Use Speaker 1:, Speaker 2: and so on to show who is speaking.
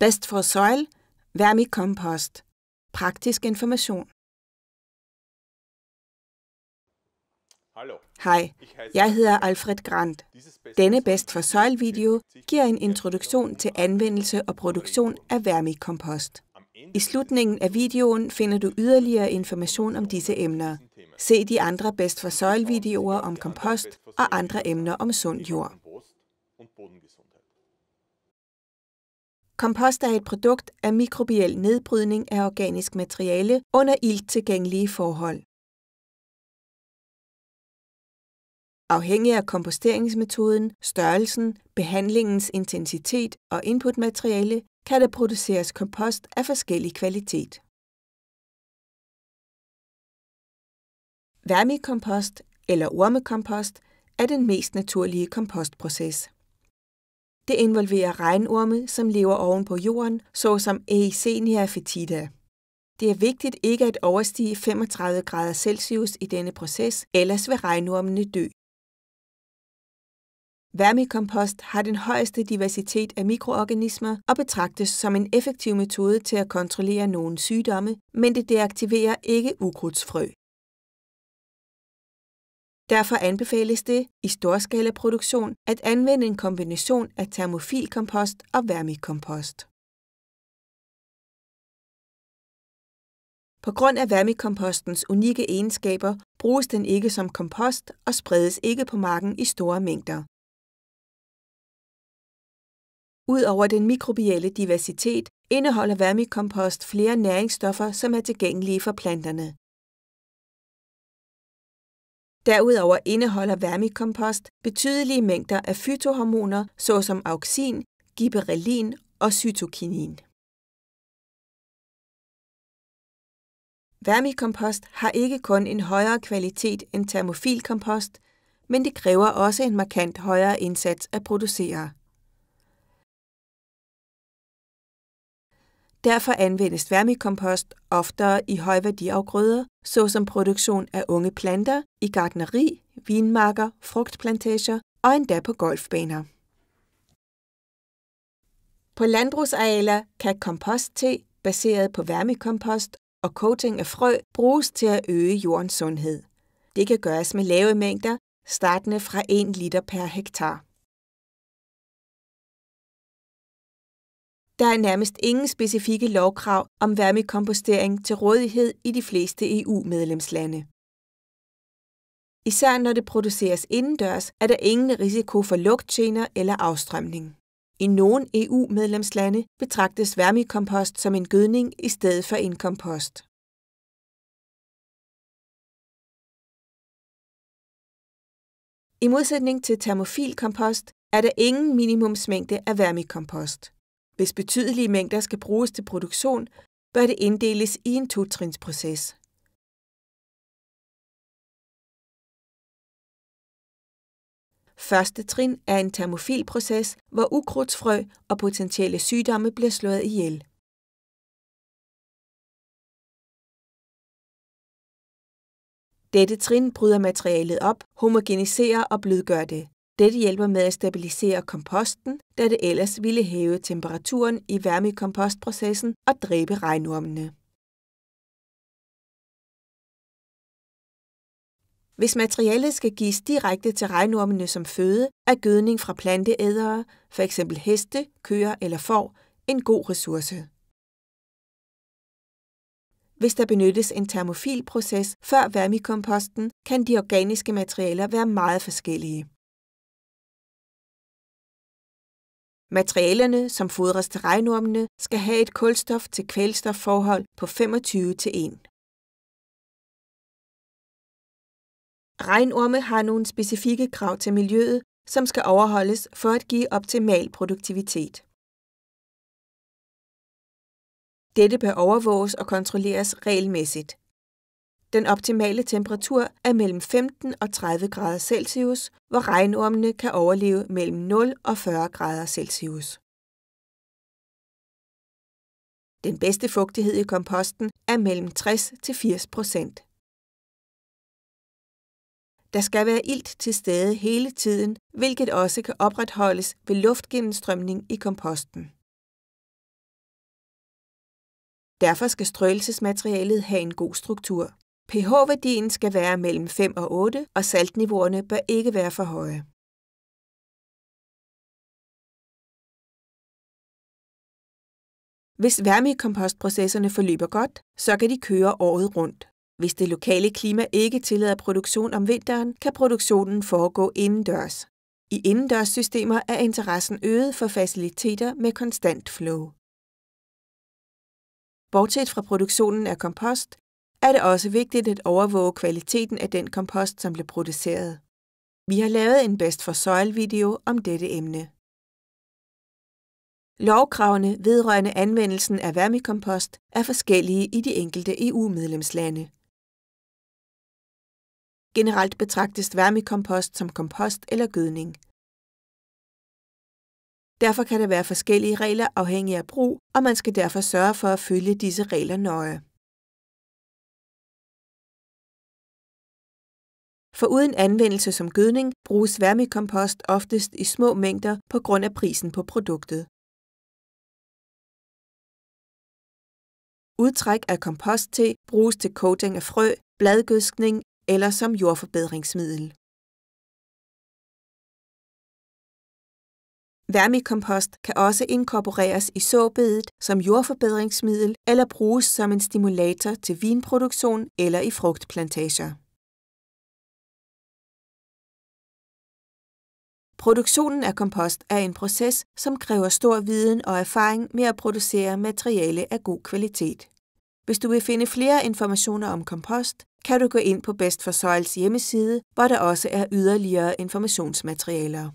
Speaker 1: Best for Soil, Vermicompost. Praktisk information. Hej,
Speaker 2: jeg hedder Alfred Grant. Denne Best for Soil-video giver en introduktion til anvendelse og produktion af vermikompost. I slutningen af videoen finder du yderligere information om disse emner. Se de andre Best for Soil-videoer om kompost og andre emner om sund jord. Kompost er et produkt af mikrobiel nedbrydning af organisk materiale under ilttilgængelige forhold. Afhængig af komposteringsmetoden, størrelsen, behandlingens intensitet og inputmateriale, kan der produceres kompost af forskellig kvalitet. Vermikompost eller ormekompost er den mest naturlige kompostproces. Det involverer regnorme, som lever oven på jorden, såsom Eisenia fetida. Det er vigtigt ikke at overstige 35 grader Celsius i denne proces, ellers vil regnormene dø. Vermikompost har den højeste diversitet af mikroorganismer og betragtes som en effektiv metode til at kontrollere nogle sygdomme, men det deaktiverer ikke ukrudtsfrø. Derfor anbefales det i storskalaproduktion at anvende en kombination af termofilkompost og vermikompost. På grund af vermikompostens unikke egenskaber bruges den ikke som kompost og spredes ikke på marken i store mængder. Udover den mikrobielle diversitet indeholder vermikompost flere næringsstoffer, som er tilgængelige for planterne. Derudover indeholder vermikompost betydelige mængder af fytohormoner såsom auxin, gibberellin og cytokinin. Vermikompost har ikke kun en højere kvalitet end termofilkompost, men det kræver også en markant højere indsats at producere. Derfor anvendes vermikompost oftere i højværdiafgrøder, såsom produktion af unge planter, i gartneri, vinmarker, frugtplantager og endda på golfbaner. På landbrugsarealer kan kompostte baseret på vermikompost og coating af frø bruges til at øge jordens sundhed. Det kan gøres med lave mængder, startende fra 1 liter per hektar. Der er nærmest ingen specifikke lovkrav om vermikompostering til rådighed i de fleste EU-medlemslande. Især når det produceres indendørs, er der ingen risiko for lugtgener eller afstrømning. I nogle EU-medlemslande betragtes vermikompost som en gødning i stedet for en kompost. I modsætning til termofilkompost er der ingen minimumsmængde af vermikompost. Hvis betydelige mængder skal bruges til produktion, bør det inddeles i en totrinsproces. Første trin er en termofil proces, hvor ukrudtsfrø og potentielle sygdomme bliver slået ihjel. Dette trin bryder materialet op, homogeniserer og blødgør det. Dette hjælper med at stabilisere komposten, da det ellers ville hæve temperaturen i vermikompostprocessen og dræbe regnormene. Hvis materialet skal gives direkte til regnormene som føde, er gødning fra planteædere, f.eks. heste, køer eller får, en god ressource. Hvis der benyttes en termofil proces før vermikomposten, kan de organiske materialer være meget forskellige. Materialerne, som fodres til regnormene, skal have et kulstof til kvælstofforhold på 25 til 1. Regnorme har nogle specifikke krav til miljøet, som skal overholdes for at give optimal produktivitet. Dette bør overvåges og kontrolleres regelmæssigt. Den optimale temperatur er mellem 15 og 30 grader Celsius, hvor regnormene kan overleve mellem 0 og 40 grader Celsius. Den bedste fugtighed i komposten er mellem 60 til 80 procent. Der skal være ilt til stede hele tiden, hvilket også kan opretholdes ved luftgennemstrømning i komposten. Derfor skal strøelsesmaterialet have en god struktur pH-værdien skal være mellem 5 og 8, og saltniveauerne bør ikke være for høje. Hvis vermikompostprocesserne forløber godt, så kan de køre året rundt. Hvis det lokale klima ikke tillader produktion om vinteren, kan produktionen foregå indendørs. I indendørssystemer er interessen øget for faciliteter med konstant flow. Bortset fra produktionen af kompost, er det også vigtigt at overvåge kvaliteten af den kompost, som bliver produceret. Vi har lavet en Best for Soil-video om dette emne. Lovkravene vedrørende anvendelsen af vermikompost er forskellige i de enkelte EU-medlemslande. Generelt betragtes vermikompost som kompost eller gødning. Derfor kan der være forskellige regler afhængig af brug, og man skal derfor sørge for at følge disse regler nøje. For uden anvendelse som gødning bruges vermikompost oftest i små mængder på grund af prisen på produktet. Udtræk af kompost til bruges til
Speaker 1: coating af frø, bladgødskning eller som jordforbedringsmiddel.
Speaker 2: Vermikompost kan også inkorporeres i såbedet som jordforbedringsmiddel eller bruges som en stimulator til vinproduktion eller i frugtplantager. Produktionen af kompost er en proces, som kræver stor viden og erfaring med at producere materiale af god kvalitet. Hvis du vil finde flere informationer om kompost, kan du gå ind på Best for Soils hjemmeside, hvor der også er yderligere informationsmaterialer.